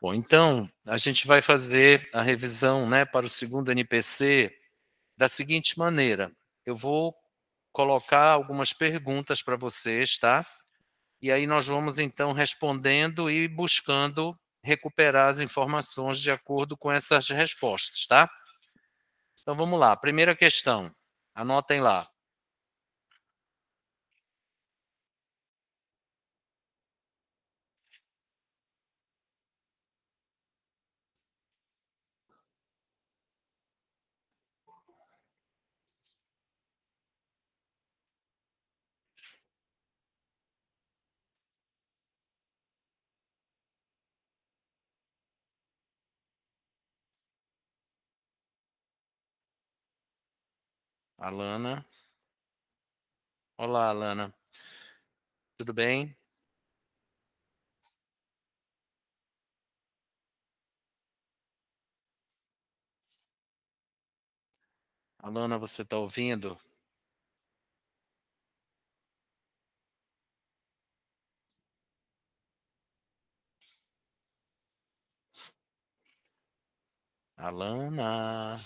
Bom, então, a gente vai fazer a revisão né, para o segundo NPC da seguinte maneira. Eu vou colocar algumas perguntas para vocês, tá? E aí nós vamos, então, respondendo e buscando recuperar as informações de acordo com essas respostas, tá? Então, vamos lá. Primeira questão, anotem lá. Alana. Olá, Alana. Tudo bem? Alana, você está ouvindo? Alana.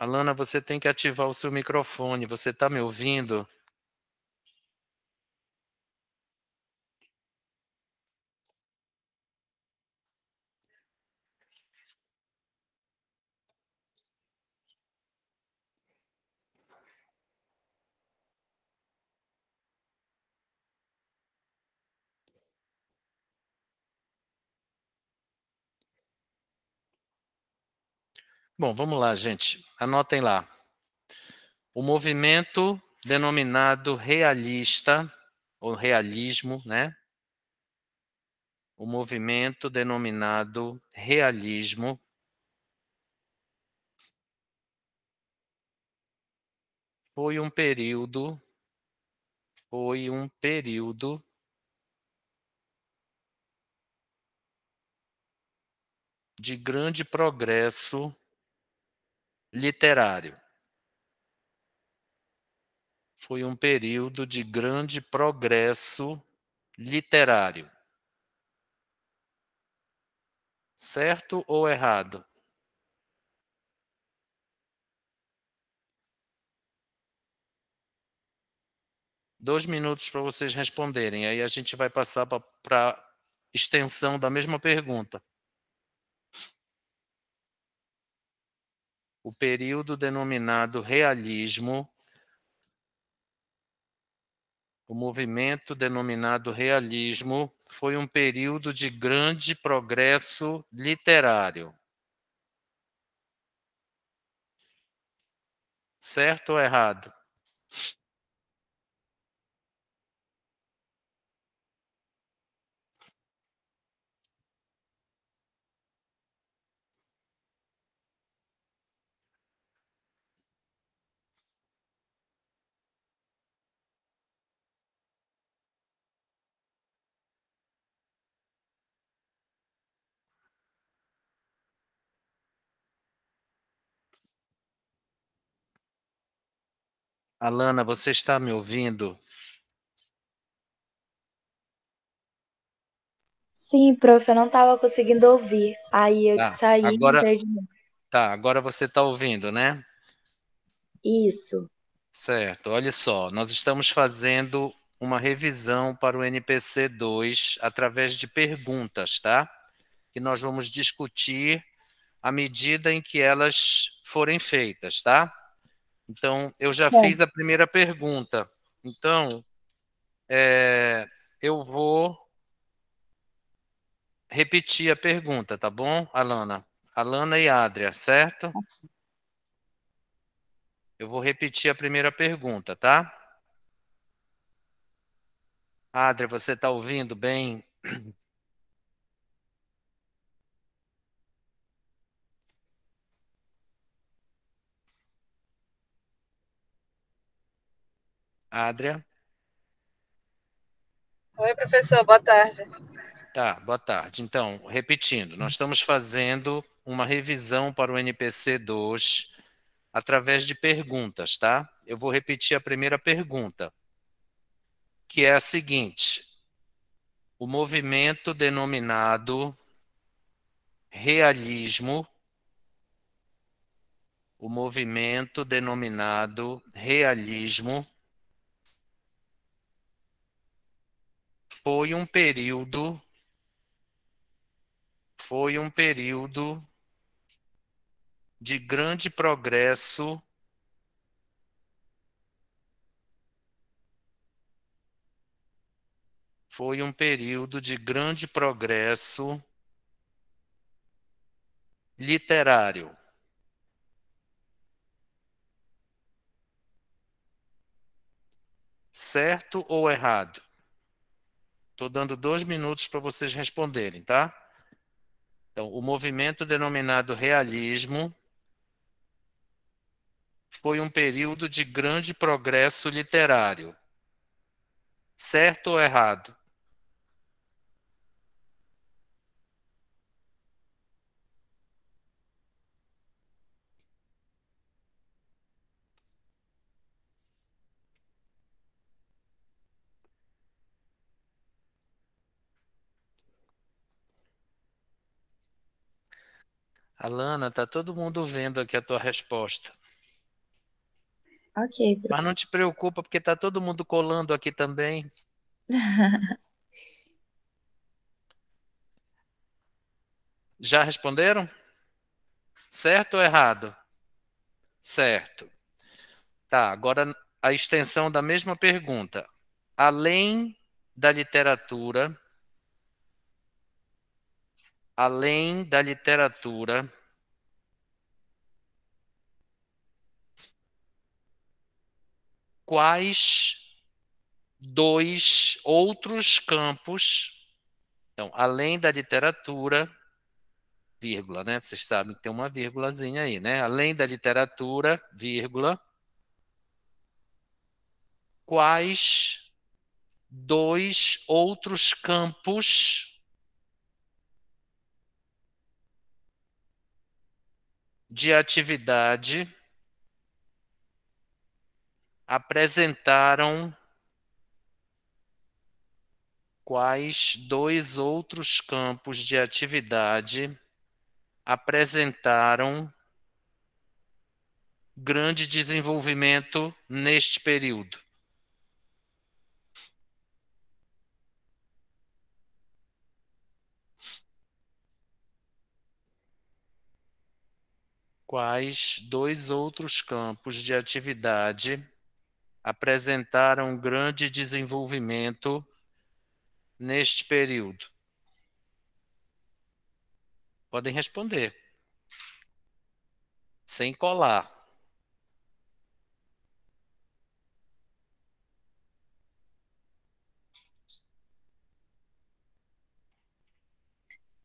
Alana, você tem que ativar o seu microfone. Você está me ouvindo? Bom, vamos lá, gente. Anotem lá. O movimento denominado realista, ou realismo, né? O movimento denominado realismo foi um período foi um período de grande progresso literário. Foi um período de grande progresso literário. Certo ou errado? Dois minutos para vocês responderem, aí a gente vai passar para extensão da mesma pergunta. o período denominado realismo, o movimento denominado realismo foi um período de grande progresso literário. Certo ou errado? Alana, você está me ouvindo? Sim, prof, eu não estava conseguindo ouvir. Aí eu tá, saí agora... e perdi. Tá, agora você está ouvindo, né? Isso. Certo, olha só, nós estamos fazendo uma revisão para o NPC 2 através de perguntas, tá? Que nós vamos discutir à medida em que elas forem feitas, tá? Então, eu já Bom. fiz a primeira pergunta. Então, é, eu vou repetir a pergunta, tá bom, Alana? Alana e Adria, certo? Eu vou repetir a primeira pergunta, tá? Adria, você está ouvindo bem Adria. Oi, professor, boa tarde. Tá, boa tarde. Então, repetindo, nós estamos fazendo uma revisão para o NPC 2 através de perguntas, tá? Eu vou repetir a primeira pergunta, que é a seguinte: o movimento denominado realismo, o movimento denominado realismo foi um período foi um período de grande progresso foi um período de grande progresso literário. Certo ou errado? Estou dando dois minutos para vocês responderem, tá? Então, o movimento denominado realismo foi um período de grande progresso literário. Certo ou errado? Alana, tá todo mundo vendo aqui a tua resposta. Ok. Mas não te preocupa, porque tá todo mundo colando aqui também. Já responderam? Certo ou errado? Certo. Tá, agora a extensão da mesma pergunta. Além da literatura, além da literatura quais dois outros campos então além da literatura vírgula né vocês sabem que tem uma vírgulazinha aí né além da literatura vírgula quais dois outros campos de atividade apresentaram quais dois outros campos de atividade apresentaram grande desenvolvimento neste período. quais dois outros campos de atividade apresentaram grande desenvolvimento neste período? Podem responder. Sem colar.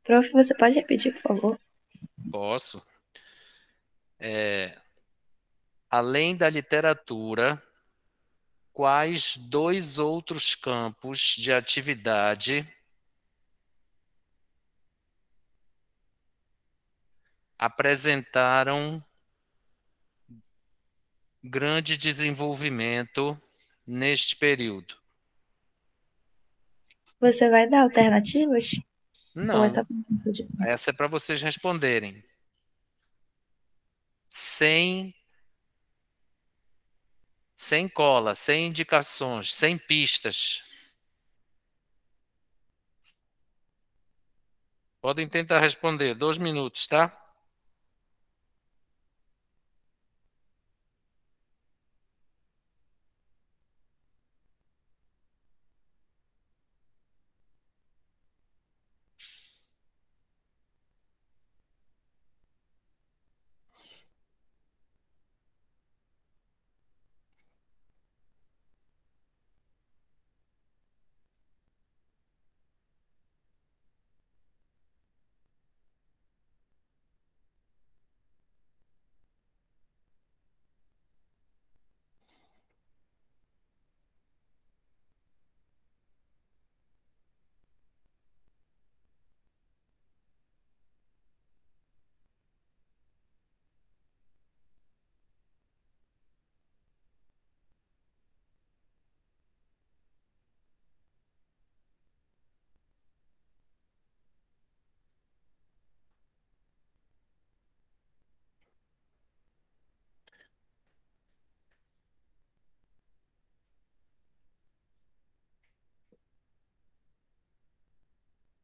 Prof, você pode repetir, por favor? Posso é, além da literatura, quais dois outros campos de atividade apresentaram grande desenvolvimento neste período? Você vai dar alternativas? Não. Essa... essa é para vocês responderem sem sem cola, sem indicações, sem pistas. Podem tentar responder, dois minutos, tá?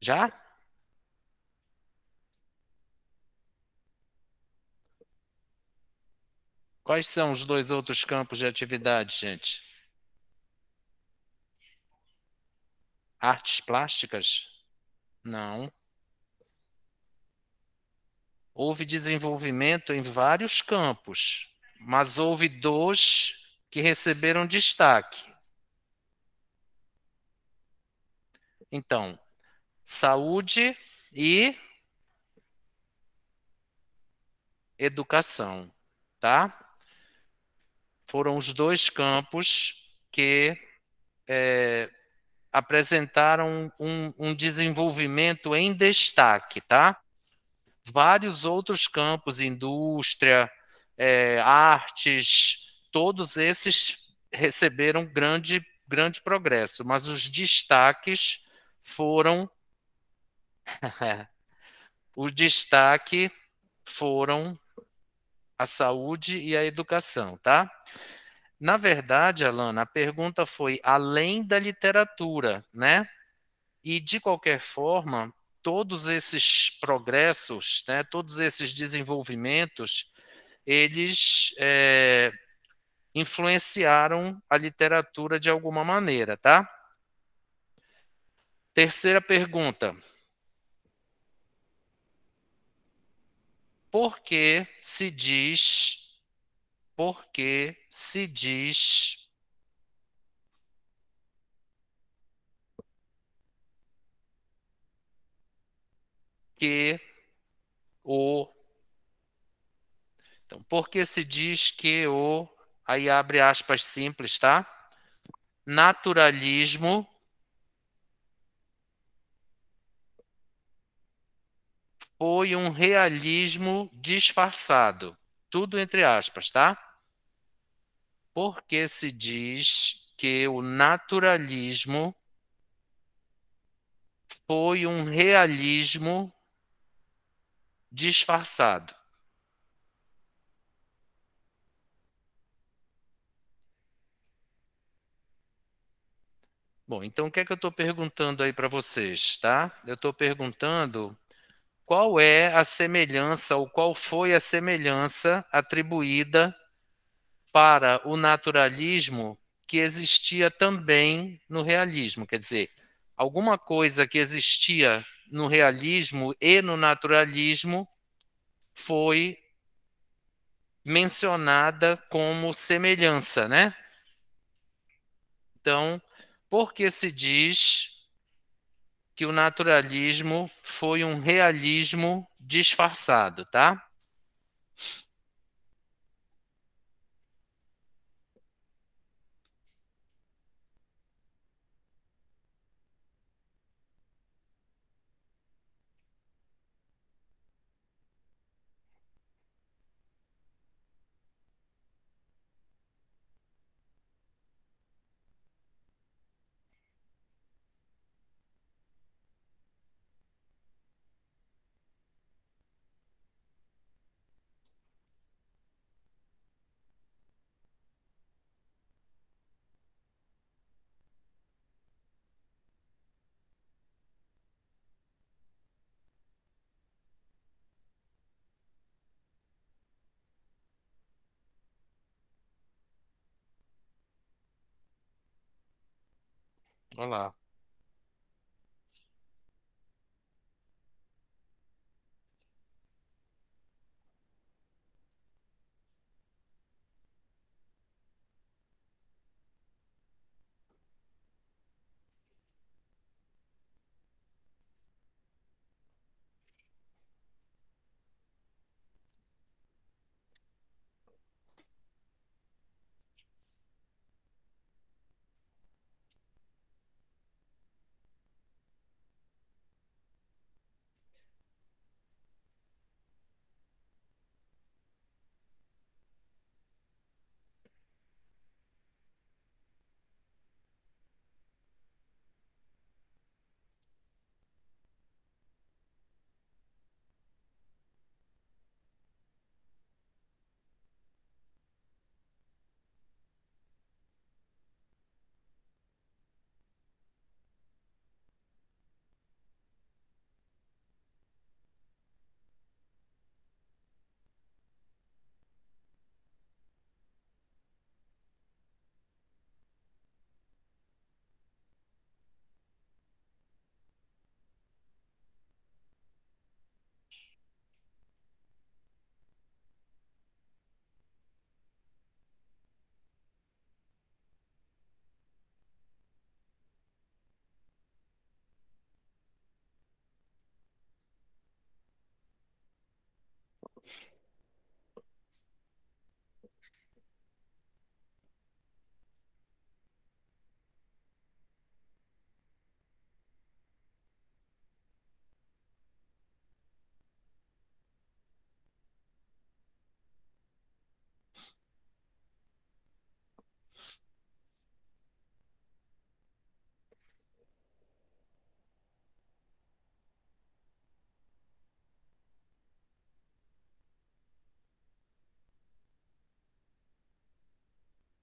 Já? Quais são os dois outros campos de atividade, gente? Artes plásticas? Não. Houve desenvolvimento em vários campos, mas houve dois que receberam destaque. Então, saúde e educação, tá? Foram os dois campos que é, apresentaram um, um desenvolvimento em destaque, tá? Vários outros campos, indústria, é, artes, todos esses receberam grande, grande progresso, mas os destaques foram o destaque foram a saúde e a educação, tá? Na verdade, Alana, a pergunta foi além da literatura, né? E de qualquer forma, todos esses progressos, né, todos esses desenvolvimentos, eles é, influenciaram a literatura de alguma maneira, tá? Terceira pergunta: porque se diz, porque se diz que o Então, porque se diz que o aí abre aspas simples, tá? Naturalismo foi um realismo disfarçado. Tudo entre aspas, tá? Porque se diz que o naturalismo foi um realismo disfarçado. Bom, então o que é que eu estou perguntando aí para vocês, tá? Eu estou perguntando qual é a semelhança ou qual foi a semelhança atribuída para o naturalismo que existia também no realismo, quer dizer, alguma coisa que existia no realismo e no naturalismo foi mencionada como semelhança, né? Então, porque se diz que o naturalismo foi um realismo disfarçado, tá? Olá.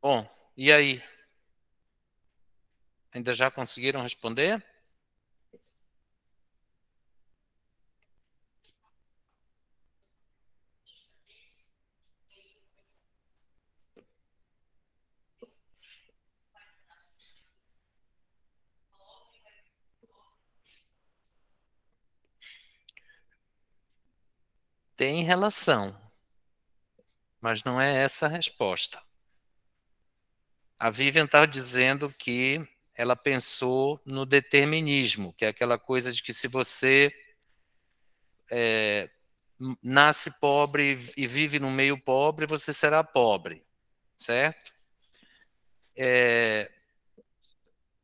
Bom, e aí? Ainda já conseguiram responder? Tem relação, mas não é essa a resposta a Vivian está dizendo que ela pensou no determinismo, que é aquela coisa de que se você é, nasce pobre e vive no meio pobre, você será pobre, certo? É,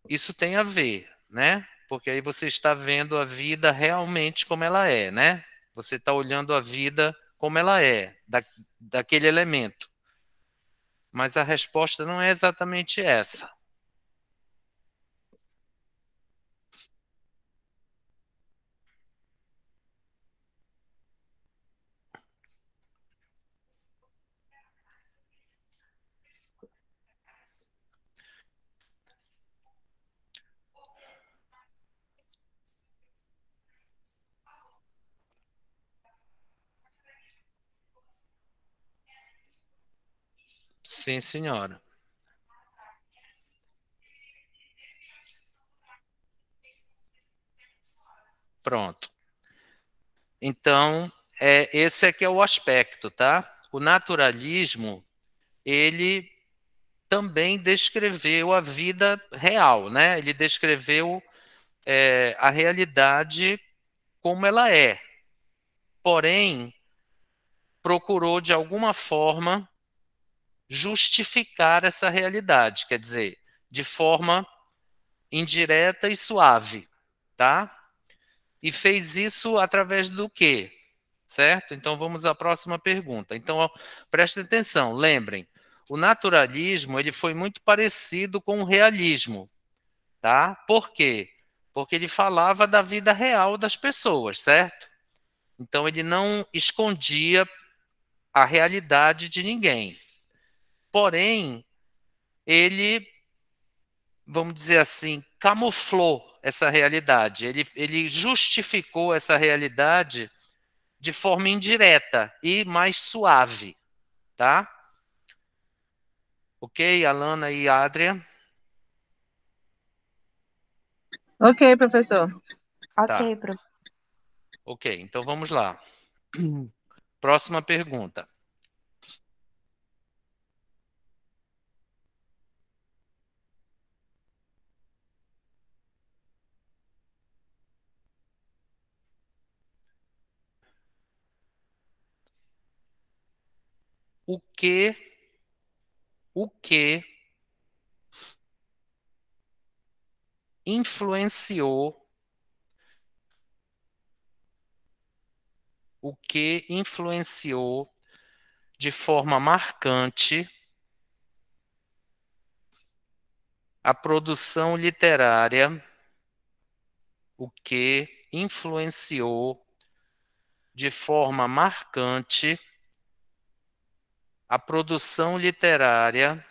isso tem a ver, né? Porque aí você está vendo a vida realmente como ela é, né? Você está olhando a vida como ela é, da, daquele elemento. Mas a resposta não é exatamente essa. Sim, senhora. Pronto. Então, é, esse aqui é o aspecto, tá? O naturalismo, ele também descreveu a vida real, né? Ele descreveu é, a realidade como ela é. Porém, procurou, de alguma forma, justificar essa realidade, quer dizer, de forma indireta e suave, tá? E fez isso através do quê? Certo? Então vamos à próxima pergunta. Então, prestem atenção, lembrem, o naturalismo, ele foi muito parecido com o realismo, tá? Por quê? Porque ele falava da vida real das pessoas, certo? Então ele não escondia a realidade de ninguém. Porém, ele, vamos dizer assim, camuflou essa realidade, ele, ele justificou essa realidade de forma indireta e mais suave, tá? Ok, Alana e Adria? Ok, professor. Tá. Ok, professor. Ok, então vamos lá. Próxima pergunta. o que o que influenciou o que influenciou de forma marcante a produção literária o que influenciou de forma marcante a produção literária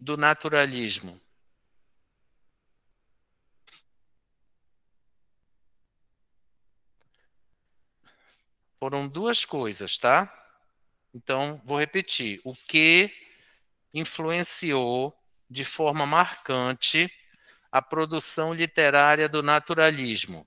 do naturalismo. Foram duas coisas, tá? Então, vou repetir. O que influenciou de forma marcante a produção literária do naturalismo?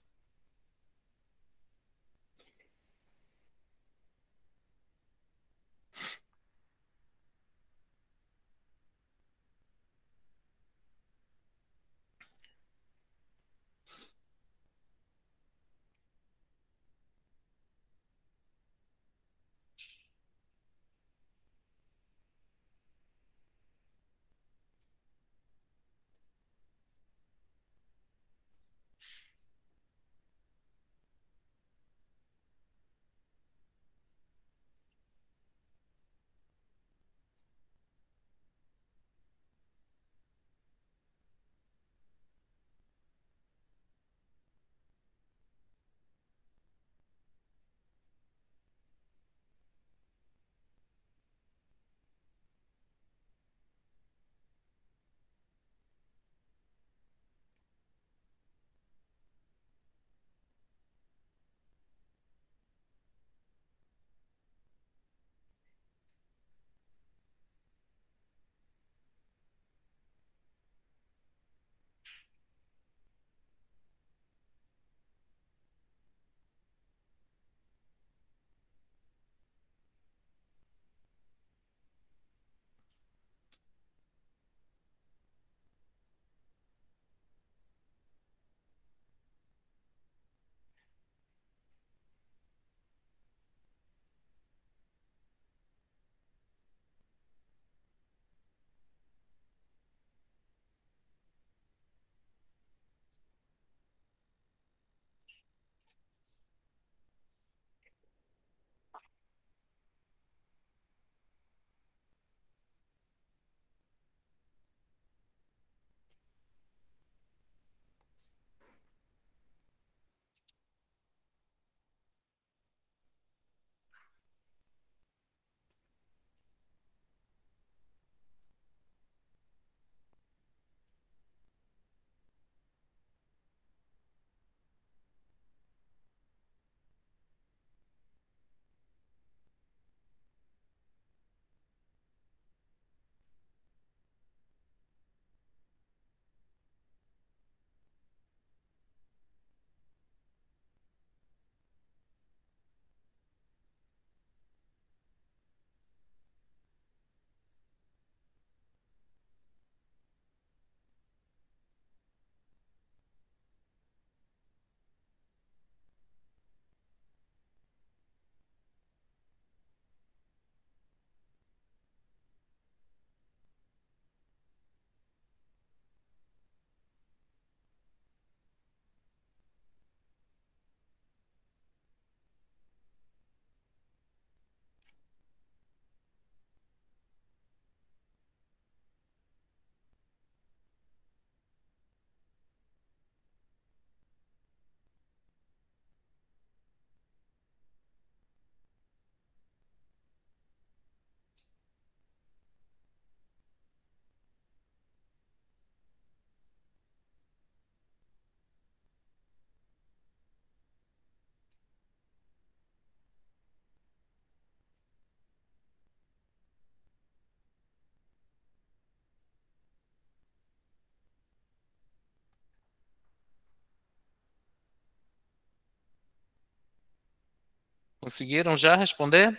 Conseguiram já responder?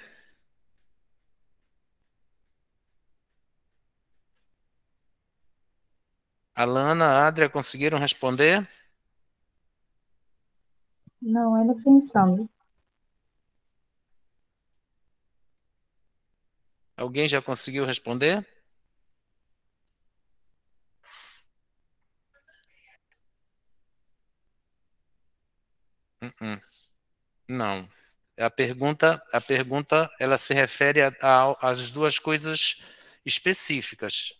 Alana, Adria, conseguiram responder? Não, ainda pensando. Alguém já conseguiu responder? Uh -uh. Não. A pergunta, a pergunta ela se refere às duas coisas específicas.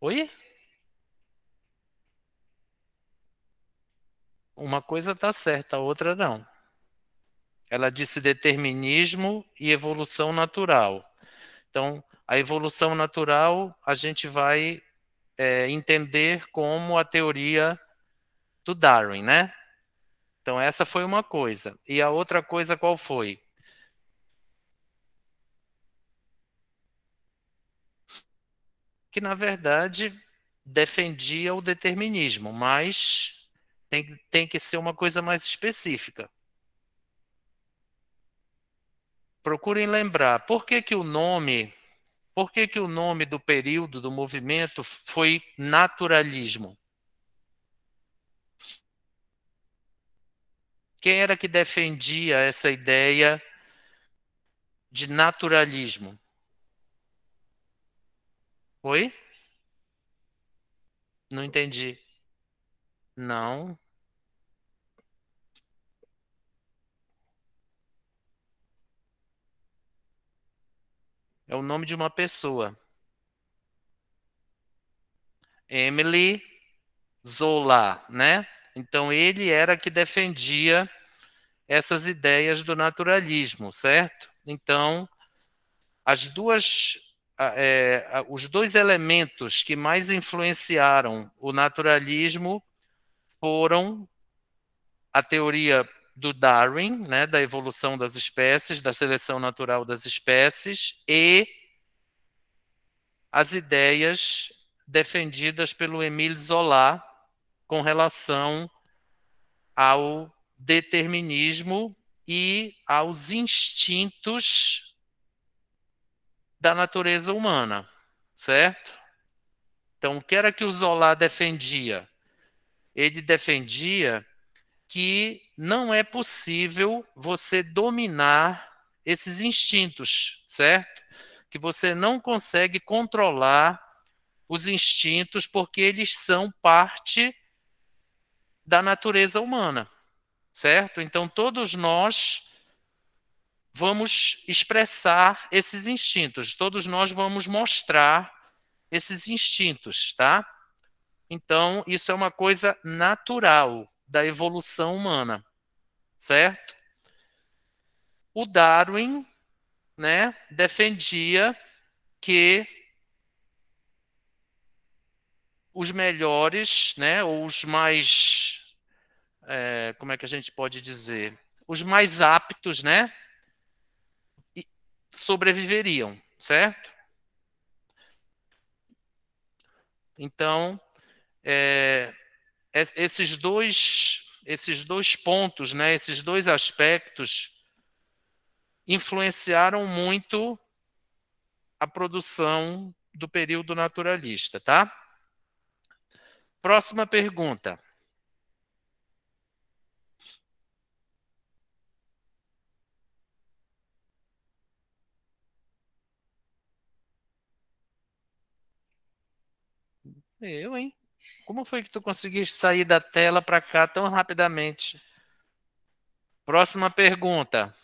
Oi? Uma coisa está certa, a outra não. Ela disse determinismo e evolução natural. Então, a evolução natural a gente vai é, entender como a teoria do Darwin, né? Então essa foi uma coisa. E a outra coisa qual foi? Que na verdade defendia o determinismo, mas tem, tem que ser uma coisa mais específica. Procurem lembrar por que, que o nome, por que, que o nome do período do movimento foi naturalismo? Quem era que defendia essa ideia de naturalismo? Oi? Não entendi. Não. É o nome de uma pessoa. Emily Zola, né? Então ele era que defendia essas ideias do naturalismo, certo? Então, as duas, é, os dois elementos que mais influenciaram o naturalismo foram a teoria do Darwin, né, da evolução das espécies, da seleção natural das espécies e as ideias defendidas pelo Emile Zola com relação ao determinismo e aos instintos da natureza humana, certo? Então, o que era que o Zola defendia? Ele defendia que não é possível você dominar esses instintos, certo? Que você não consegue controlar os instintos porque eles são parte da natureza humana certo? Então, todos nós vamos expressar esses instintos, todos nós vamos mostrar esses instintos, tá? Então, isso é uma coisa natural da evolução humana, certo? O Darwin, né, defendia que os melhores, né, ou os mais é, como é que a gente pode dizer, os mais aptos, né, sobreviveriam, certo? Então, é, é, esses dois esses dois pontos, né, esses dois aspectos influenciaram muito a produção do período naturalista, tá? Próxima pergunta. Eu, hein? Como foi que tu conseguiste sair da tela para cá tão rapidamente? Próxima pergunta.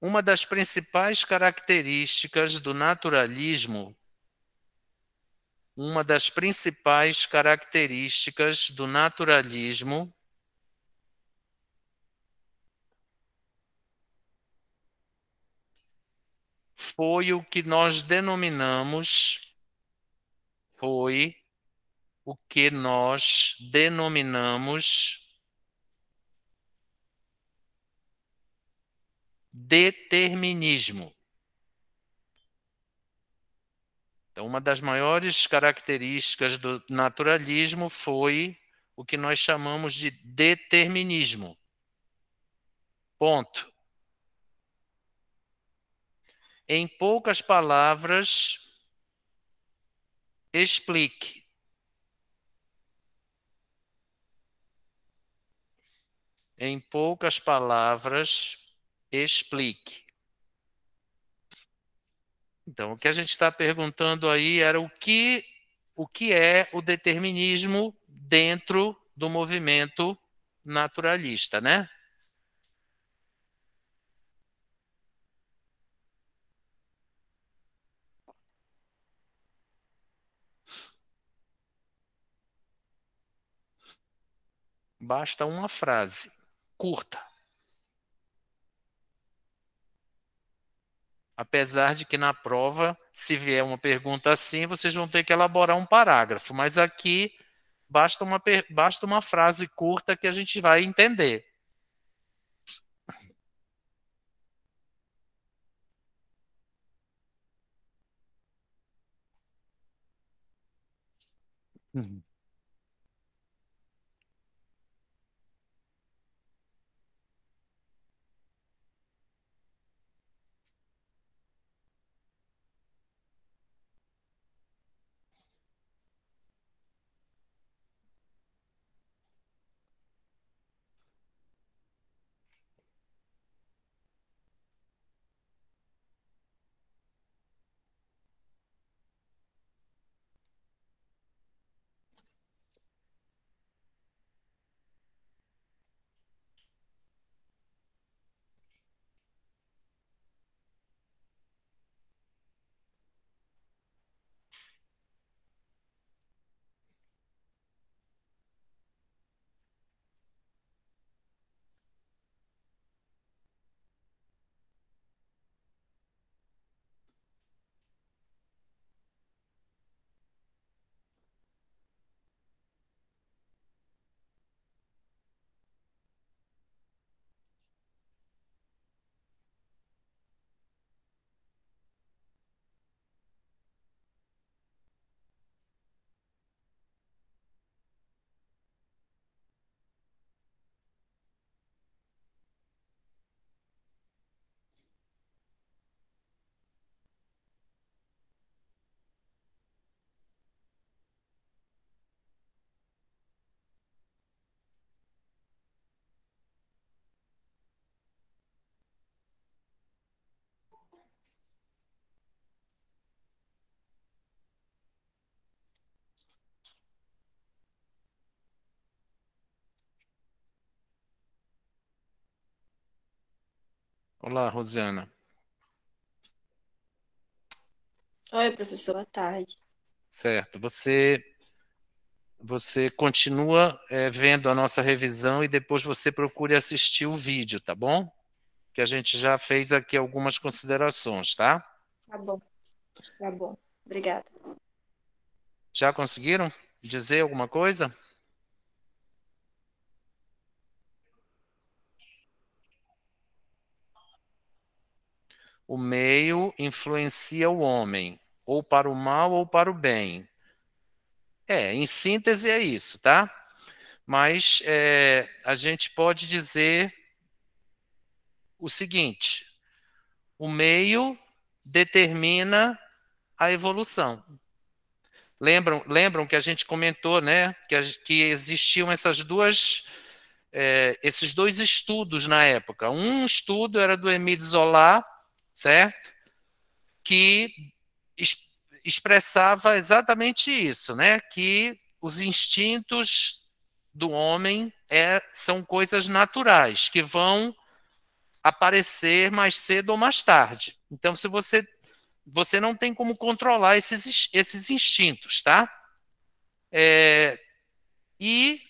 Uma das principais características do naturalismo uma das principais características do naturalismo foi o que nós denominamos foi o que nós denominamos determinismo. Então, uma das maiores características do naturalismo foi o que nós chamamos de determinismo. Ponto em poucas palavras, explique. Em poucas palavras, explique. Então, o que a gente está perguntando aí era o que, o que é o determinismo dentro do movimento naturalista, né? Basta uma frase curta. Apesar de que na prova, se vier uma pergunta assim, vocês vão ter que elaborar um parágrafo, mas aqui basta uma, basta uma frase curta que a gente vai entender. Mm-hmm. Olá, Rosiana. Oi, professor, boa tarde. Certo. Você você continua é, vendo a nossa revisão e depois você procure assistir o vídeo, tá bom? Que a gente já fez aqui algumas considerações, tá? Tá bom. Tá bom. Obrigada. Já conseguiram dizer alguma coisa? O meio influencia o homem, ou para o mal ou para o bem. É, em síntese é isso, tá? Mas é, a gente pode dizer o seguinte: o meio determina a evolução. Lembram, lembram que a gente comentou, né, que, que existiam essas duas, é, esses dois estudos na época. Um estudo era do Emile Zola, certo? Que es expressava exatamente isso, né? Que os instintos do homem é, são coisas naturais que vão aparecer mais cedo ou mais tarde. Então, se você você não tem como controlar esses, esses instintos, tá? É, e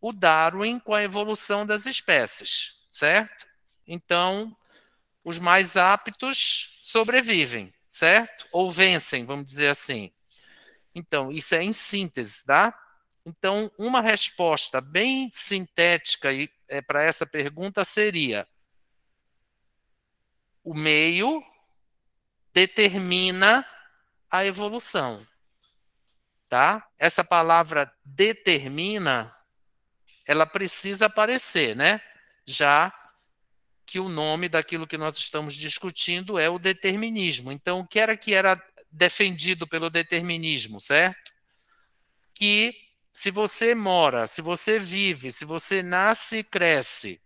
o Darwin com a evolução das espécies, certo? Então, os mais aptos sobrevivem, certo? Ou vencem, vamos dizer assim. Então, isso é em síntese, tá? Então, uma resposta bem sintética é, para essa pergunta seria: o meio determina a evolução. Tá? Essa palavra determina, ela precisa aparecer, né? Já que o nome daquilo que nós estamos discutindo é o determinismo. Então, o que era que era defendido pelo determinismo, certo? Que se você mora, se você vive, se você nasce e cresce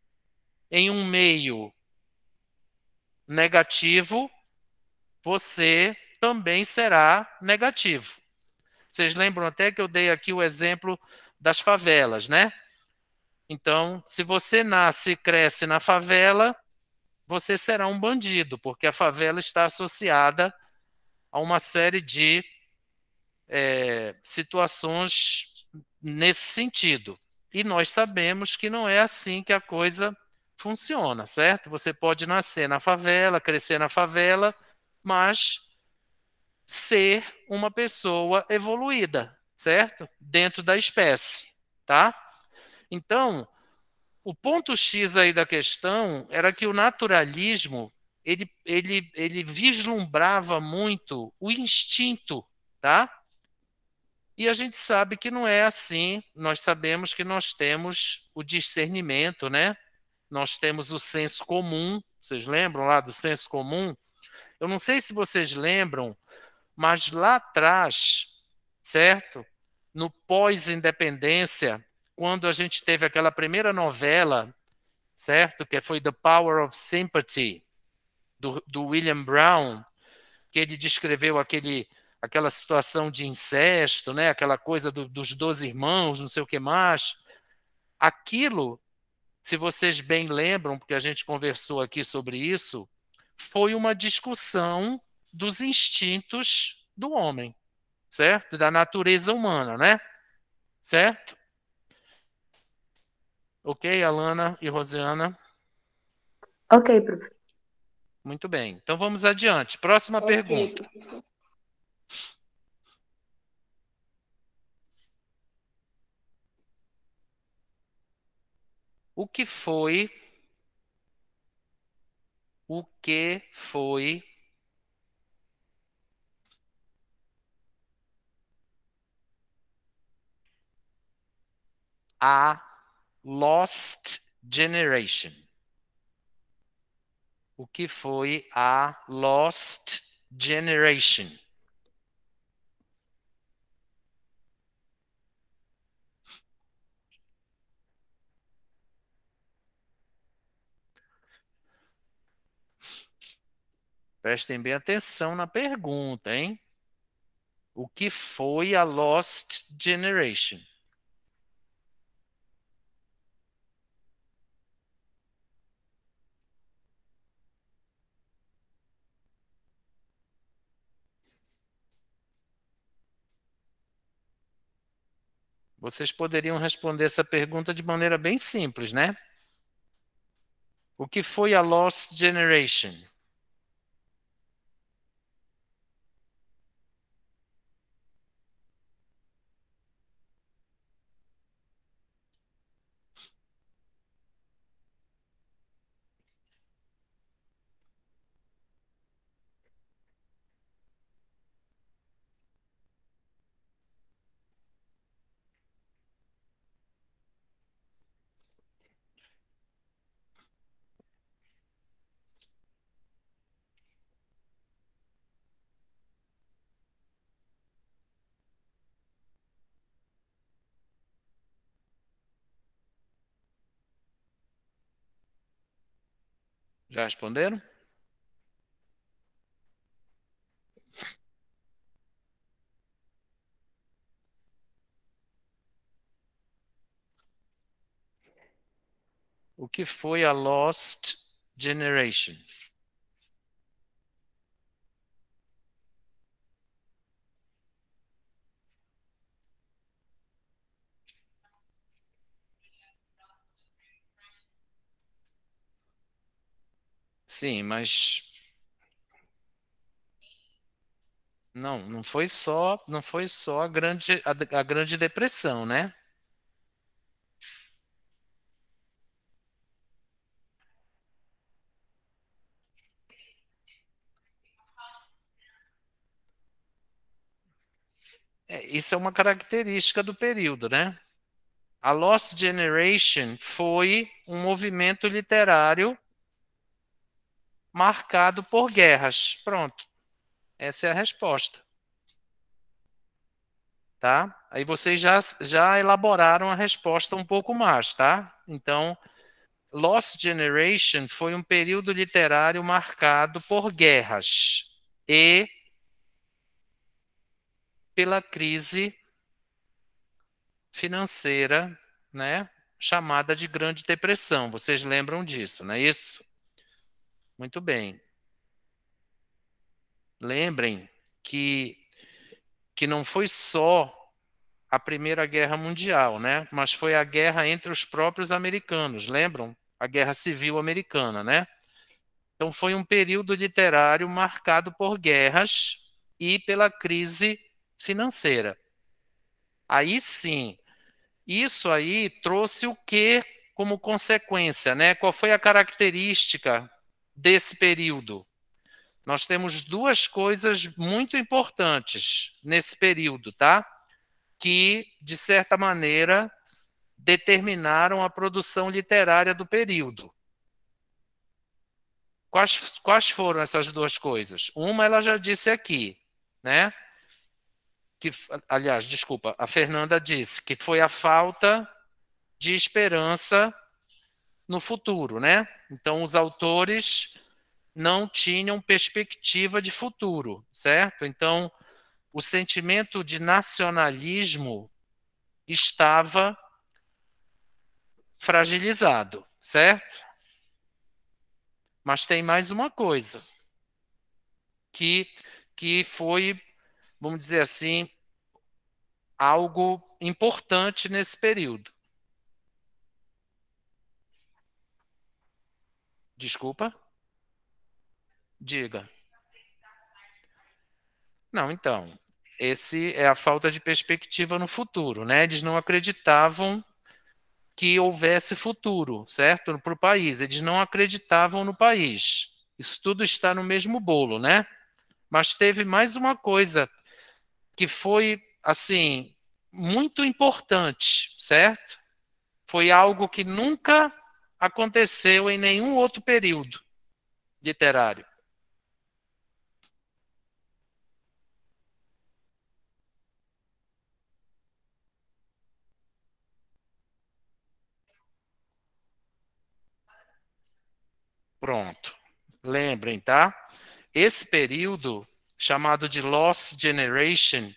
em um meio negativo, você também será negativo. Vocês lembram até que eu dei aqui o exemplo das favelas, né? Então, se você nasce e cresce na favela, você será um bandido, porque a favela está associada a uma série de é, situações nesse sentido. E nós sabemos que não é assim que a coisa funciona, certo? Você pode nascer na favela, crescer na favela, mas ser uma pessoa evoluída, certo? Dentro da espécie, tá? Então, o ponto X aí da questão era que o naturalismo ele, ele, ele vislumbrava muito o instinto, tá? E a gente sabe que não é assim. Nós sabemos que nós temos o discernimento, né? Nós temos o senso comum. Vocês lembram lá do senso comum? Eu não sei se vocês lembram, mas lá atrás, certo? No pós-independência, quando a gente teve aquela primeira novela, certo? Que foi The Power of Sympathy, do, do William Brown, que ele descreveu aquele aquela situação de incesto, né? aquela coisa do, dos doze irmãos, não sei o que mais. Aquilo, se vocês bem lembram, porque a gente conversou aqui sobre isso, foi uma discussão dos instintos do homem, certo? Da natureza humana, né? Certo? Ok, Alana e Rosiana? Ok, prof. Muito bem. Então vamos adiante. Próxima okay, pergunta. Professor. O que foi? O que foi? A Lost Generation. O que foi a Lost Generation? Prestem bem atenção na pergunta, hein? O que foi a Lost Generation? Vocês poderiam responder essa pergunta de maneira bem simples, né? O que foi a Lost Generation? Já responderam? O que foi a Lost Generation? Sim, mas não, não foi só, não foi só a grande a, a grande depressão, né? É, isso é uma característica do período, né? A Lost Generation foi um movimento literário marcado por guerras. Pronto. Essa é a resposta. Tá? Aí vocês já, já elaboraram a resposta um pouco mais, tá? Então, Lost Generation foi um período literário marcado por guerras e pela crise financeira, né, chamada de Grande Depressão. Vocês lembram disso, não é isso? Muito bem. Lembrem que, que não foi só a Primeira Guerra Mundial, né? mas foi a guerra entre os próprios americanos, lembram? A Guerra Civil Americana, né? Então foi um período literário marcado por guerras e pela crise financeira. Aí sim, isso aí trouxe o que como consequência, né? Qual foi a característica desse período. Nós temos duas coisas muito importantes nesse período, tá? Que, de certa maneira, determinaram a produção literária do período. Quais, quais foram essas duas coisas? Uma ela já disse aqui, né? Que, aliás, desculpa, a Fernanda disse que foi a falta de esperança no futuro, né? Então, os autores não tinham perspectiva de futuro, certo? Então, o sentimento de nacionalismo estava fragilizado, certo? Mas tem mais uma coisa que que foi, vamos dizer assim, algo importante nesse período. Desculpa? Diga. Não, então, esse é a falta de perspectiva no futuro, né? Eles não acreditavam que houvesse futuro, certo? Para o país. Eles não acreditavam no país. Isso tudo está no mesmo bolo, né? Mas teve mais uma coisa que foi, assim, muito importante, certo? Foi algo que nunca aconteceu em nenhum outro período literário. Pronto. Lembrem, tá? Esse período, chamado de Lost Generation,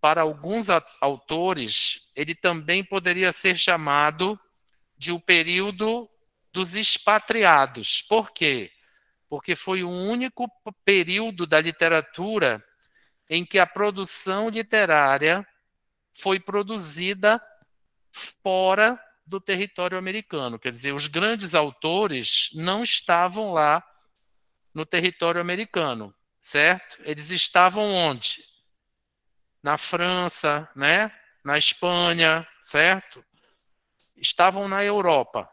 para alguns autores, ele também poderia ser chamado de o um período dos expatriados. Por quê? Porque foi o único período da literatura em que a produção literária foi produzida fora do território americano. Quer dizer, os grandes autores não estavam lá no território americano, certo? Eles estavam onde? Na França, né? Na Espanha, certo? Estavam na Europa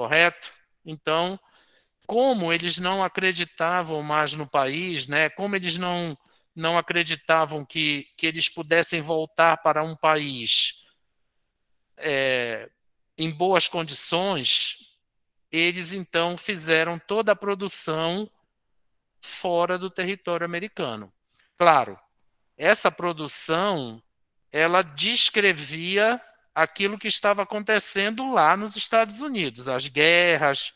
correto? Então, como eles não acreditavam mais no país, né? como eles não, não acreditavam que, que eles pudessem voltar para um país é, em boas condições, eles então fizeram toda a produção fora do território americano. Claro, essa produção ela descrevia aquilo que estava acontecendo lá nos Estados Unidos, as guerras,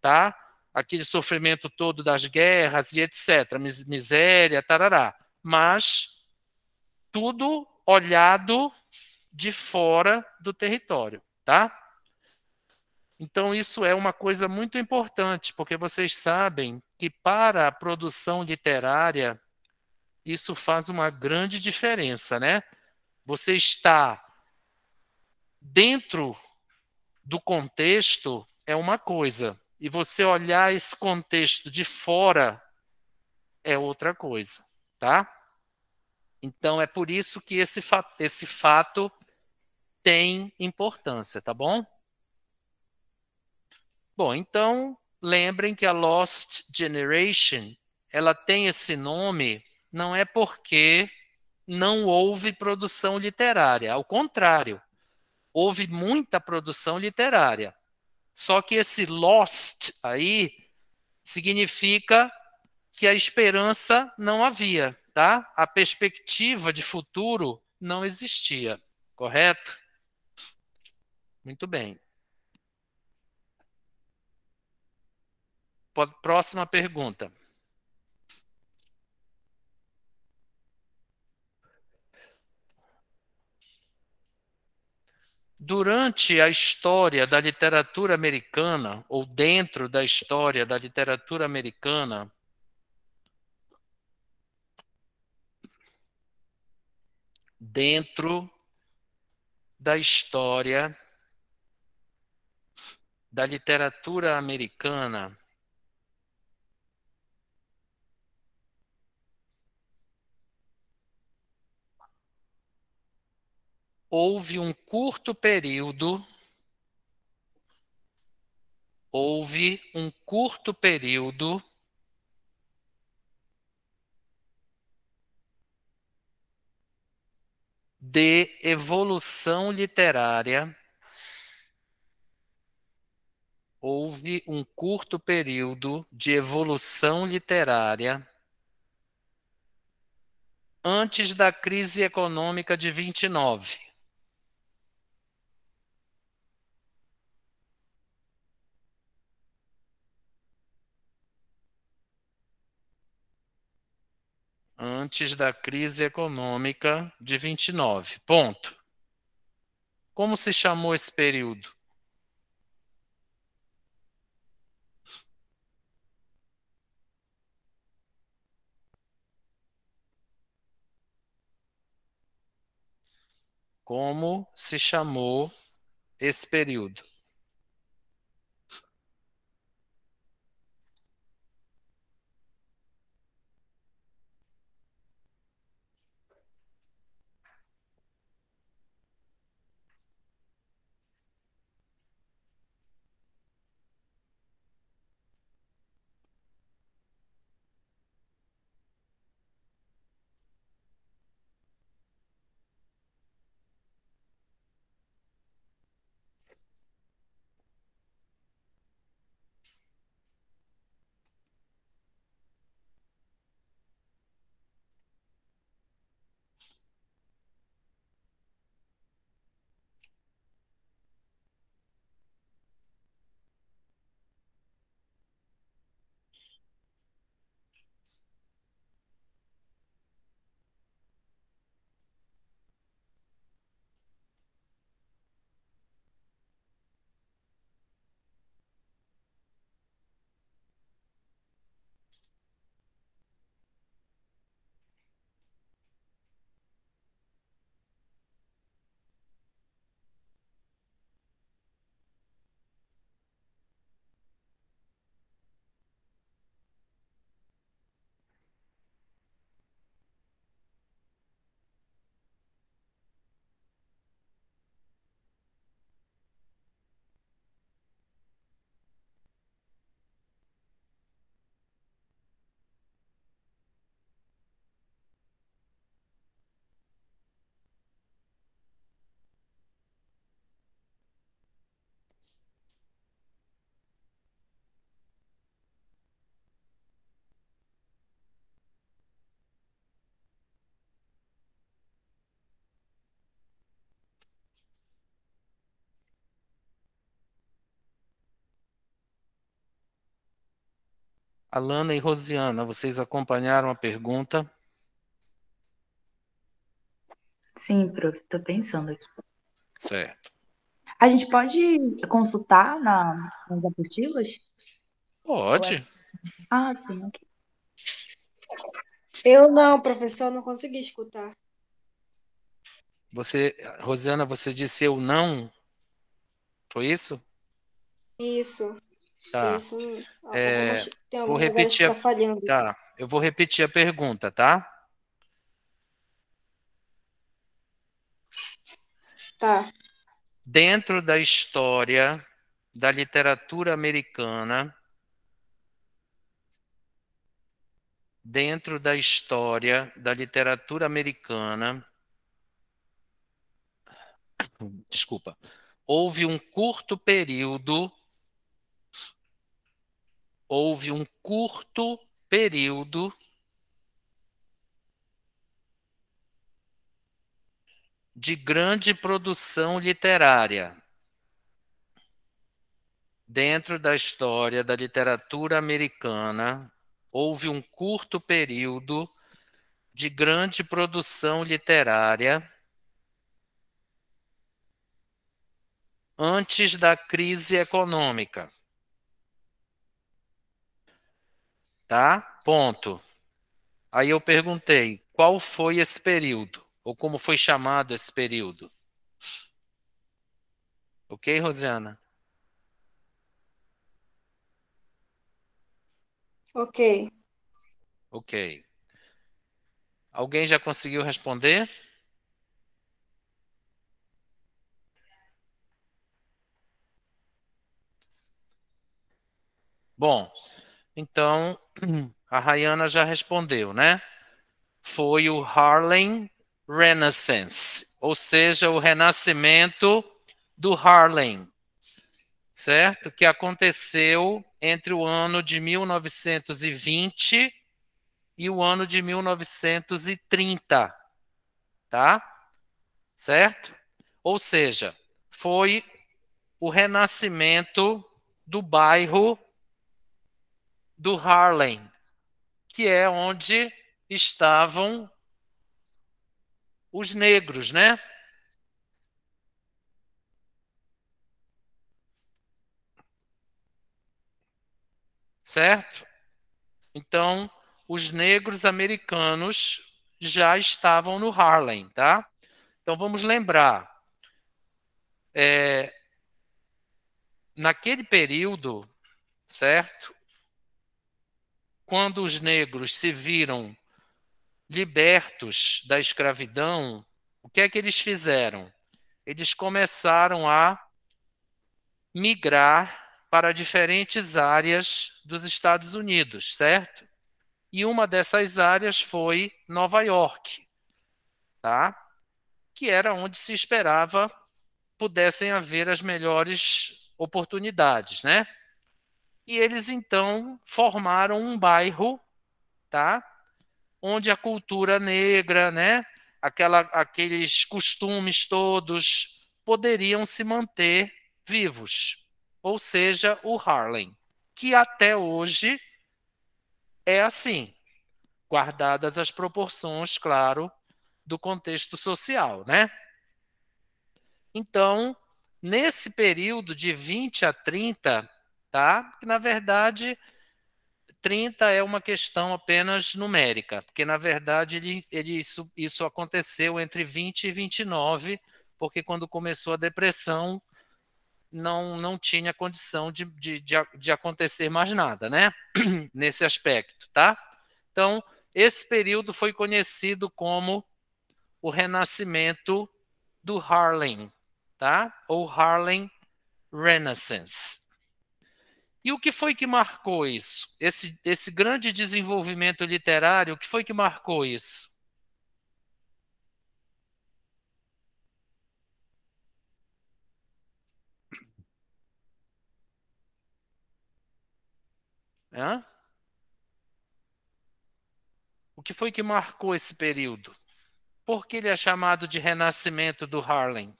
tá? Aquele sofrimento todo das guerras e etc, miséria, tarará. Mas tudo olhado de fora do território, tá? Então isso é uma coisa muito importante, porque vocês sabem que para a produção literária isso faz uma grande diferença, né? Você está dentro do contexto é uma coisa, e você olhar esse contexto de fora é outra coisa, tá? Então é por isso que esse, fa esse fato tem importância, tá bom? Bom, então lembrem que a Lost Generation ela tem esse nome não é porque não houve produção literária, ao contrário, houve muita produção literária. Só que esse lost aí significa que a esperança não havia, tá? A perspectiva de futuro não existia, correto? Muito bem. Próxima pergunta. Durante a história da literatura americana, ou dentro da história da literatura americana, dentro da história da literatura americana, houve um curto período houve um curto período de evolução literária houve um curto período de evolução literária antes da crise econômica de 29. antes da crise econômica de 29. Ponto. Como se chamou esse período? Como se chamou esse período? Alana e Rosiana, vocês acompanharam a pergunta? Sim, prof, estou pensando aqui. Certo. A gente pode consultar na, nas apostilas? Pode. Ah, sim. Eu não, professor, não consegui escutar. Você, Rosiana, você disse eu não? Foi isso? Isso. Tá. é, tem vou repetir a, tá falhando. Tá, eu vou repetir a pergunta, tá? Tá. Dentro da história da literatura americana, dentro da história da literatura americana, desculpa, houve um curto período houve um curto período de grande produção literária dentro da história da literatura americana, houve um curto período de grande produção literária antes da crise econômica. Tá? Ponto. Aí eu perguntei qual foi esse período, ou como foi chamado esse período. Ok, Rosiana? Ok. Ok. Alguém já conseguiu responder? Bom, então, a Rayana já respondeu, né? Foi o Harlem Renaissance, ou seja, o renascimento do Harlem, certo? Que aconteceu entre o ano de 1920 e o ano de 1930, tá? Certo? Ou seja, foi o renascimento do bairro do Harlem, que é onde estavam os negros, né? Certo? Então, os negros americanos já estavam no Harlem, tá? Então vamos lembrar. É, naquele período, certo? quando os negros se viram libertos da escravidão, o que é que eles fizeram? Eles começaram a migrar para diferentes áreas dos Estados Unidos, certo? E uma dessas áreas foi Nova York, tá? Que era onde se esperava pudessem haver as melhores oportunidades, né? E eles então formaram um bairro, tá? Onde a cultura negra, né, aquela, aqueles costumes todos poderiam se manter vivos. Ou seja, o Harlem, que até hoje é assim, guardadas as proporções, claro, do contexto social, né? Então, nesse período de 20 a 30, tá? Que na verdade 30 é uma questão apenas numérica, porque na verdade ele, ele, isso, isso aconteceu entre 20 e 29, porque quando começou a depressão não, não tinha condição de, de, de, de acontecer mais nada, né? Nesse aspecto, tá? Então, esse período foi conhecido como o renascimento do Harlem, tá? Ou Harlem Renaissance. E o que foi que marcou isso? Esse, esse grande desenvolvimento literário, o que foi que marcou isso? Hã? O que foi que marcou esse período? Por que ele é chamado de renascimento do Harlem?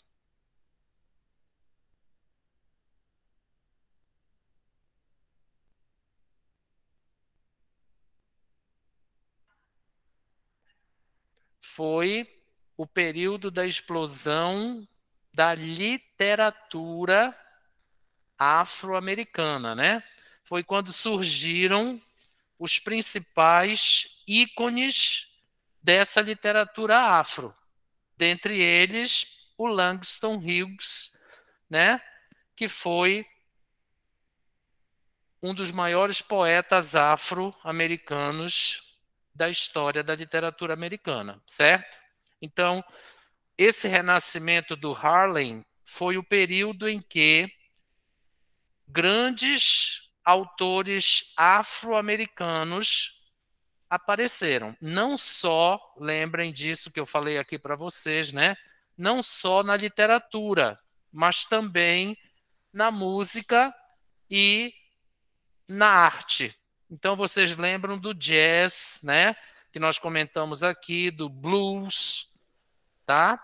foi o período da explosão da literatura afro-americana, né? Foi quando surgiram os principais ícones dessa literatura afro, dentre eles o Langston Hughes, né? Que foi um dos maiores poetas afro-americanos da história da literatura americana, certo? Então, esse renascimento do Harlem foi o período em que grandes autores afro-americanos apareceram. Não só, lembrem disso que eu falei aqui para vocês, né? Não só na literatura, mas também na música e na arte, então vocês lembram do jazz, né? Que nós comentamos aqui, do blues, tá?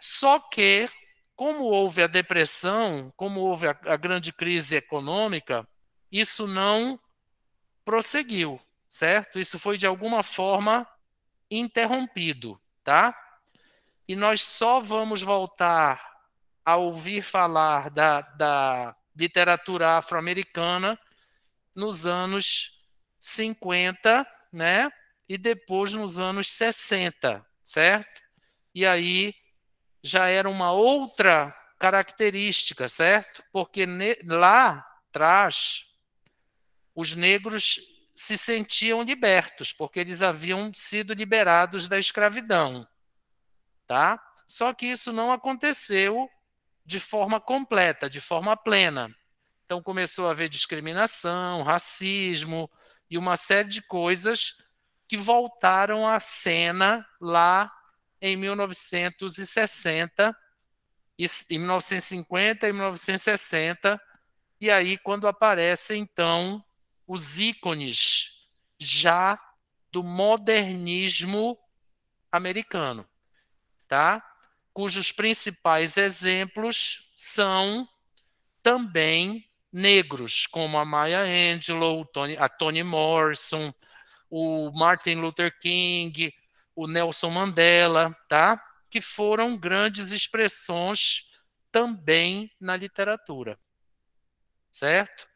Só que, como houve a depressão, como houve a, a grande crise econômica, isso não prosseguiu, certo? Isso foi de alguma forma interrompido, tá? E nós só vamos voltar a ouvir falar da, da literatura afro-americana nos anos 50, né? E depois nos anos 60, certo? E aí já era uma outra característica, certo? Porque lá atrás os negros se sentiam libertos, porque eles haviam sido liberados da escravidão, tá? Só que isso não aconteceu de forma completa, de forma plena. Então começou a haver discriminação, racismo e uma série de coisas que voltaram à cena lá em 1960, em 1950 e 1960, e aí quando aparecem então os ícones já do modernismo americano, tá? Cujos principais exemplos são também negros, como a Maya Angelou, Tony, a Toni Morrison, o Martin Luther King, o Nelson Mandela, tá? que foram grandes expressões também na literatura. Certo?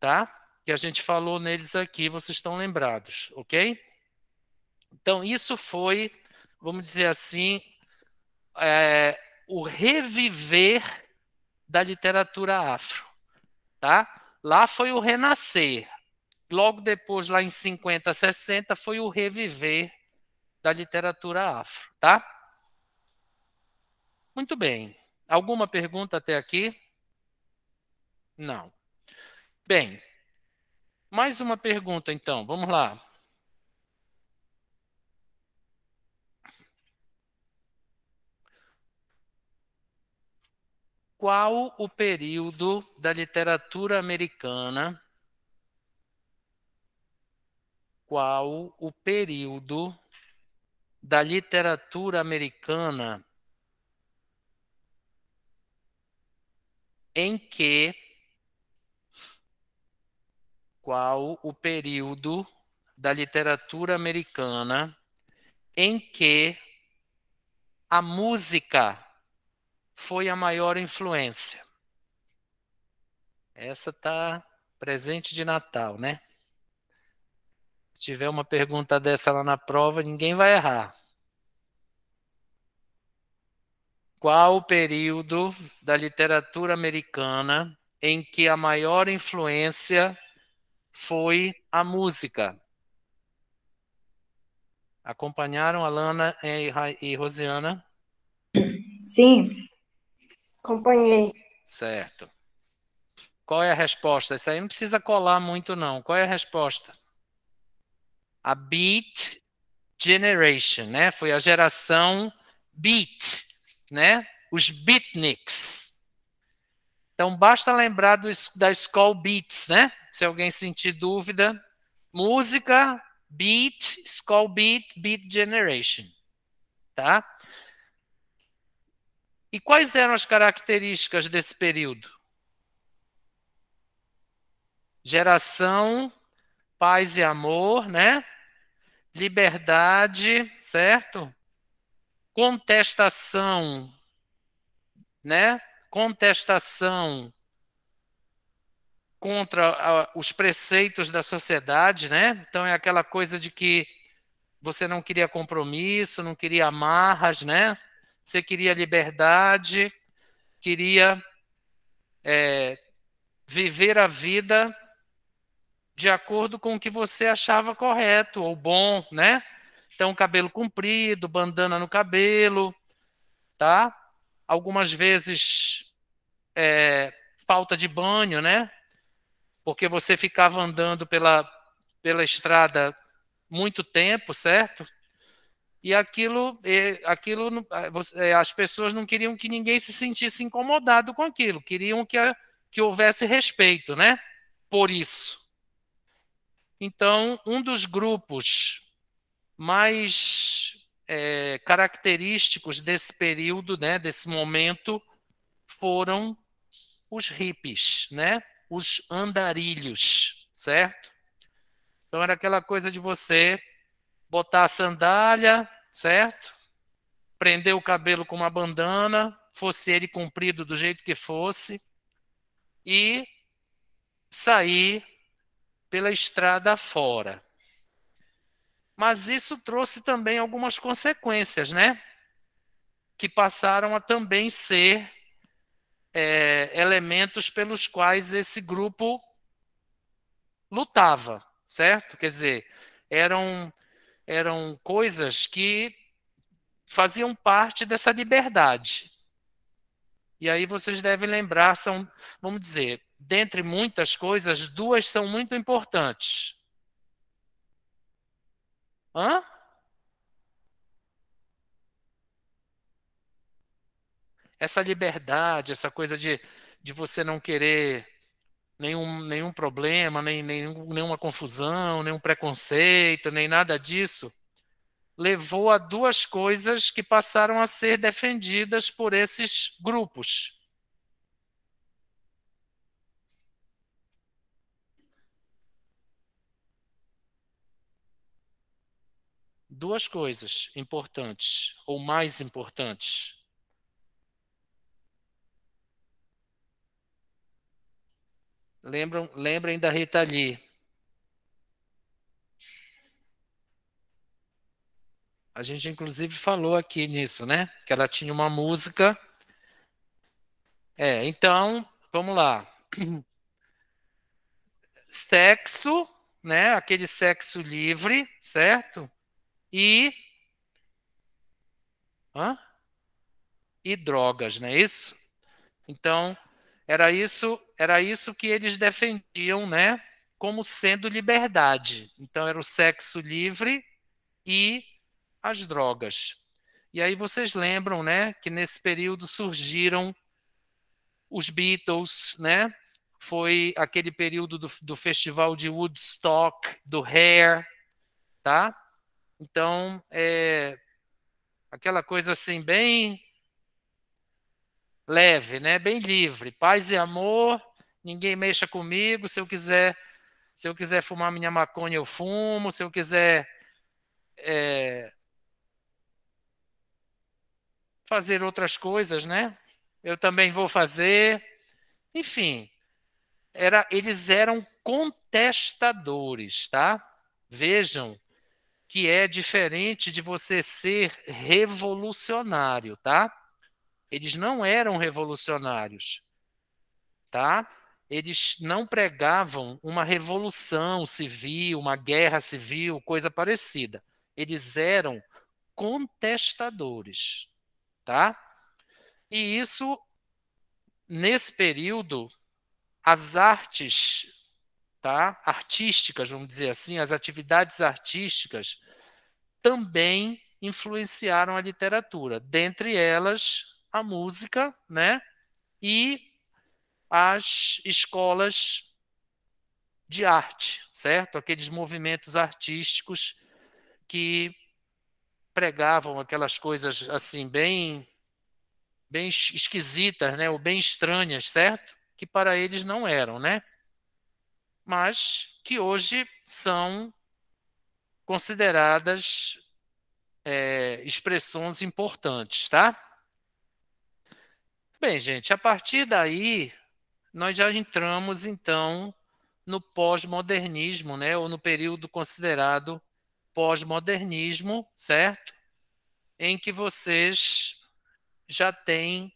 Tá? Que a gente falou neles aqui, vocês estão lembrados, ok? Então, isso foi, vamos dizer assim, é, o reviver da literatura afro, tá? Lá foi o renascer. Logo depois, lá em 50, 60, foi o reviver da literatura afro, tá? Muito bem. Alguma pergunta até aqui? Não. Bem, mais uma pergunta então, vamos lá. qual o período da literatura americana qual o período da literatura americana em que qual o período da literatura americana em que a música foi a maior influência? Essa tá presente de Natal, né? Se tiver uma pergunta dessa lá na prova, ninguém vai errar. Qual o período da literatura americana em que a maior influência foi a música? Acompanharam Alana e Rosiana? Sim, Acompanhei. Certo. Qual é a resposta? Isso aí não precisa colar muito, não. Qual é a resposta? A Beat Generation, né? Foi a geração Beat, né? Os Beatniks. Então, basta lembrar do, da School Beats, né? Se alguém sentir dúvida. Música, Beat, School Beat, Beat Generation. Tá? E quais eram as características desse período? Geração, paz e amor, né? Liberdade, certo? Contestação, né? Contestação contra os preceitos da sociedade, né? Então é aquela coisa de que você não queria compromisso, não queria amarras, né? você queria liberdade, queria é, viver a vida de acordo com o que você achava correto ou bom, né? Então, cabelo comprido, bandana no cabelo, tá? Algumas vezes é, falta de banho, né? Porque você ficava andando pela, pela estrada muito tempo, certo? e aquilo, e, aquilo é, as pessoas não queriam que ninguém se sentisse incomodado com aquilo, queriam que, que houvesse respeito, né? Por isso. Então, um dos grupos mais é, característicos desse período, né, desse momento, foram os hippies, né? Os andarilhos, certo? Então era aquela coisa de você botar a sandália, certo? Prender o cabelo com uma bandana, fosse ele comprido do jeito que fosse, e sair pela estrada fora. Mas isso trouxe também algumas consequências, né? Que passaram a também ser é, elementos pelos quais esse grupo lutava, certo? Quer dizer, eram eram coisas que faziam parte dessa liberdade. E aí vocês devem lembrar, são, vamos dizer, dentre muitas coisas, duas são muito importantes. Hã? Essa liberdade, essa coisa de, de você não querer nenhum, nenhum problema, nem, nenhuma confusão, nenhum preconceito, nem nada disso, levou a duas coisas que passaram a ser defendidas por esses grupos. Duas coisas importantes, ou mais importantes. Lembram, lembrem da Rita Lee. A gente inclusive falou aqui nisso, né? Que ela tinha uma música. É, então, vamos lá. Sexo, né? Aquele sexo livre, certo? E Hã? e drogas, não é isso? Então, era isso, era isso que eles defendiam, né? Como sendo liberdade. Então era o sexo livre e as drogas. E aí vocês lembram, né, que nesse período surgiram os Beatles, né? Foi aquele período do, do festival de Woodstock, do Hair, tá? Então, é, aquela coisa assim, bem leve, né? Bem livre, paz e amor, ninguém mexa comigo, se eu quiser, se eu quiser fumar minha maconha eu fumo, se eu quiser é, fazer outras coisas, né? Eu também vou fazer. Enfim, era, eles eram contestadores, tá? Vejam que é diferente de você ser revolucionário, tá? Eles não eram revolucionários, tá? Eles não pregavam uma revolução civil, uma guerra civil, coisa parecida. Eles eram contestadores, tá? E isso nesse período as artes tá? artísticas, vamos dizer assim, as atividades artísticas também influenciaram a literatura, dentre elas a música, né? E as escolas de arte, certo? Aqueles movimentos artísticos que pregavam aquelas coisas assim bem bem esquisitas, né, ou bem estranhas, certo? Que para eles não eram, né? Mas que hoje são consideradas é, expressões importantes, tá? Bem, gente, a partir daí nós já entramos então no pós-modernismo, né, ou no período considerado pós-modernismo, certo? Em que vocês já têm,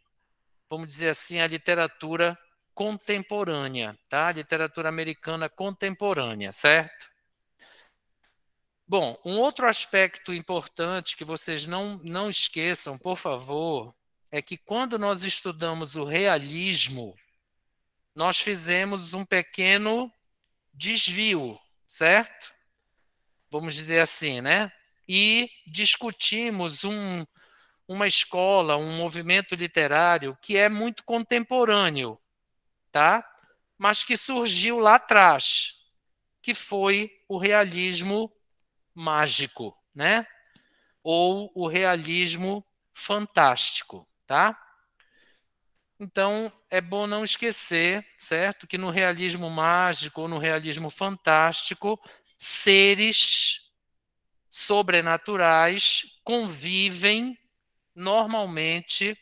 vamos dizer assim, a literatura contemporânea, tá? A literatura americana contemporânea, certo? Bom, um outro aspecto importante que vocês não, não esqueçam, por favor, é que quando nós estudamos o realismo, nós fizemos um pequeno desvio, certo? Vamos dizer assim, né? E discutimos um, uma escola, um movimento literário que é muito contemporâneo, tá? Mas que surgiu lá atrás, que foi o realismo mágico, né? Ou o realismo fantástico tá? Então, é bom não esquecer, certo? Que no realismo mágico ou no realismo fantástico, seres sobrenaturais convivem normalmente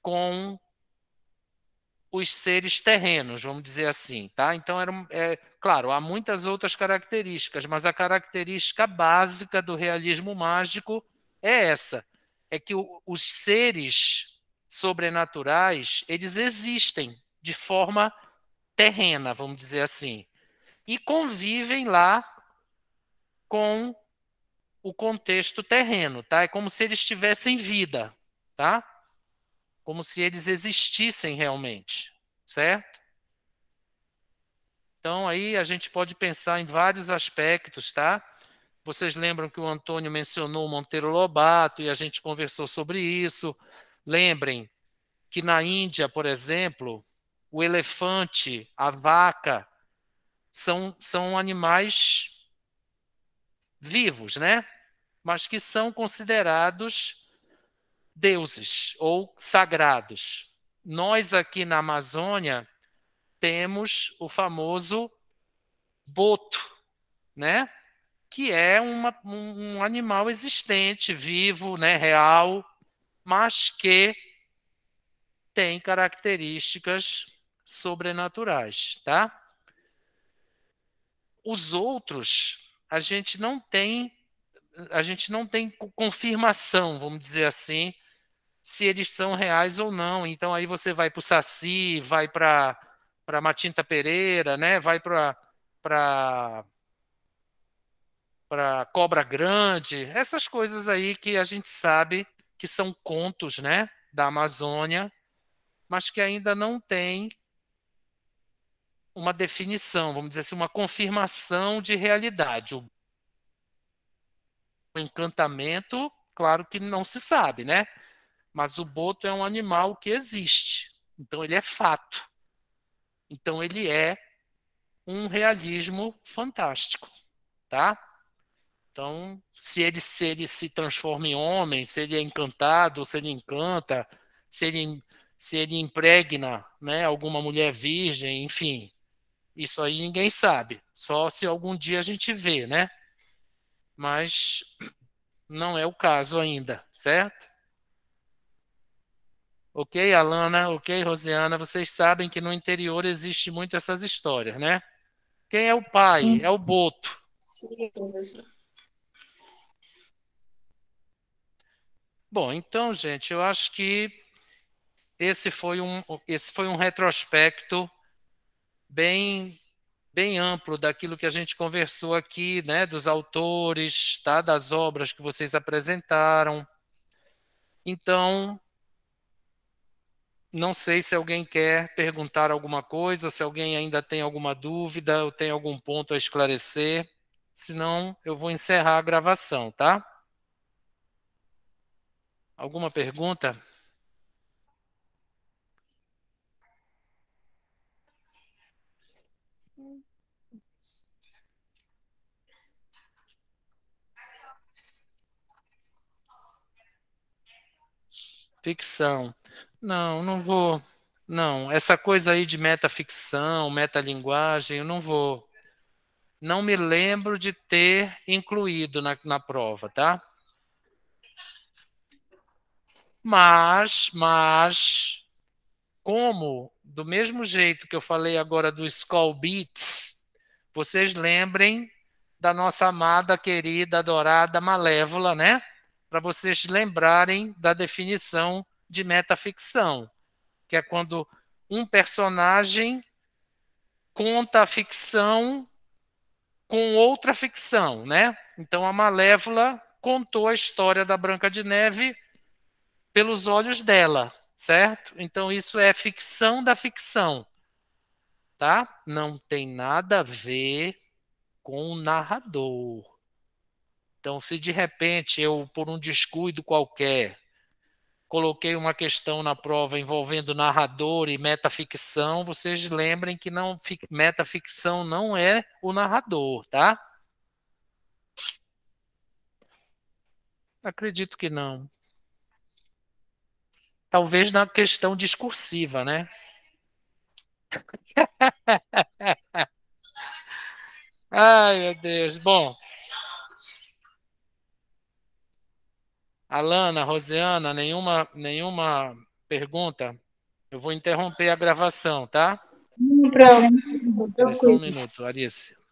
com os seres terrenos, vamos dizer assim, tá? Então era, é, claro, há muitas outras características, mas a característica básica do realismo mágico é essa é que o, os seres sobrenaturais, eles existem de forma terrena, vamos dizer assim, e convivem lá com o contexto terreno, tá? É como se eles tivessem vida, tá? Como se eles existissem realmente, certo? Então aí a gente pode pensar em vários aspectos, tá? Vocês lembram que o Antônio mencionou o Monteiro Lobato e a gente conversou sobre isso. Lembrem que na Índia, por exemplo, o elefante, a vaca, são, são animais vivos, né? Mas que são considerados deuses ou sagrados. Nós aqui na Amazônia temos o famoso boto, né? que é uma, um, animal existente, vivo, né, real, mas que tem características sobrenaturais, tá? Os outros, a gente não tem a gente não tem confirmação, vamos dizer assim, se eles são reais ou não. Então aí você vai para o Saci, vai para para Matinta Pereira, né? Vai para para para Cobra Grande, essas coisas aí que a gente sabe que são contos, né, da Amazônia, mas que ainda não tem uma definição, vamos dizer assim, uma confirmação de realidade. O encantamento, claro que não se sabe, né? Mas o boto é um animal que existe, então ele é fato. Então ele é um realismo fantástico, tá? Então, se ele, se ele se transforma em homem, se ele é encantado, se ele encanta, se ele, se ele impregna né, alguma mulher virgem, enfim, isso aí ninguém sabe. Só se algum dia a gente vê, né? Mas não é o caso ainda, certo? Ok, Alana, ok, Rosiana, vocês sabem que no interior existe muito essas histórias, né? Quem é o pai? Sim. É o Boto. Sim, é sim. Bom, então, gente, eu acho que esse foi um, esse foi um retrospecto bem bem amplo daquilo que a gente conversou aqui, né, dos autores, tá, das obras que vocês apresentaram. Então, não sei se alguém quer perguntar alguma coisa, ou se alguém ainda tem alguma dúvida, ou tem algum ponto a esclarecer. Senão, eu vou encerrar a gravação, tá? Alguma pergunta? Ficção. Não, não vou. Não, essa coisa aí de metaficção, metalinguagem, eu não vou. Não me lembro de ter incluído na, na prova, tá? Mas, mas, como do mesmo jeito que eu falei agora do Skull Beats, vocês lembrem da nossa amada, querida, adorada Malévola, né? Para vocês lembrarem da definição de metaficção, que é quando um personagem conta a ficção com outra ficção, né? Então a Malévola contou a história da Branca de Neve pelos olhos dela, certo? Então isso é ficção da ficção, tá? Não tem nada a ver com o narrador. Então, se de repente eu, por um descuido qualquer, coloquei uma questão na prova envolvendo narrador e metaficção, vocês lembrem que não metaficção não é o narrador, tá? Acredito que não talvez na questão discursiva, né? Ai, meu Deus. Bom. Alana, Rosiana, nenhuma, nenhuma pergunta? Eu vou interromper a gravação, tá? Não, pronto. Só um minuto, Arice.